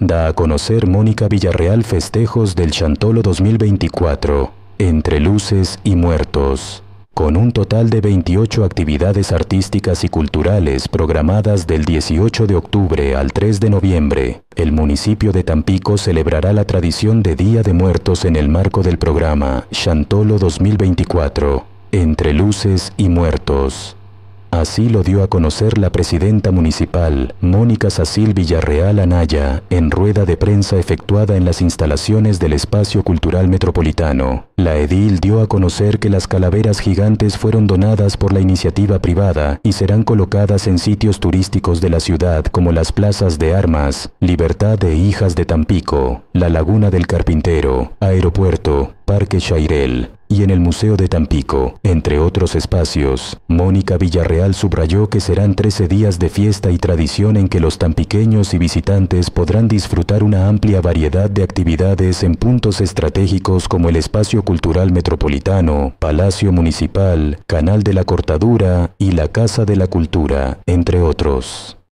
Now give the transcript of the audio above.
Da a conocer Mónica Villarreal festejos del Chantolo 2024, entre luces y muertos, con un total de 28 actividades artísticas y culturales programadas del 18 de octubre al 3 de noviembre. El municipio de Tampico celebrará la tradición de Día de Muertos en el marco del programa Chantolo 2024, entre luces y muertos Así lo dio a conocer la presidenta municipal, Mónica Sacil Villarreal Anaya, en rueda de prensa efectuada en las instalaciones del Espacio Cultural Metropolitano. La edil dio a conocer que las calaveras gigantes fueron donadas por la iniciativa privada y serán colocadas en sitios turísticos de la ciudad como las plazas de Armas, Libertad de Hijas de Tampico, la Laguna del Carpintero, Aeropuerto, Parque Chairel, y en el Museo de Tampico. Entre otros espacios, Mónica Villarreal subrayó que serán 13 días de fiesta y tradición en que los tampiqueños y visitantes podrán disfrutar una amplia variedad de actividades en puntos estratégicos como el Espacio Cultural Metropolitano, Palacio Municipal, Canal de la Cortadura y la Casa de la Cultura, entre otros.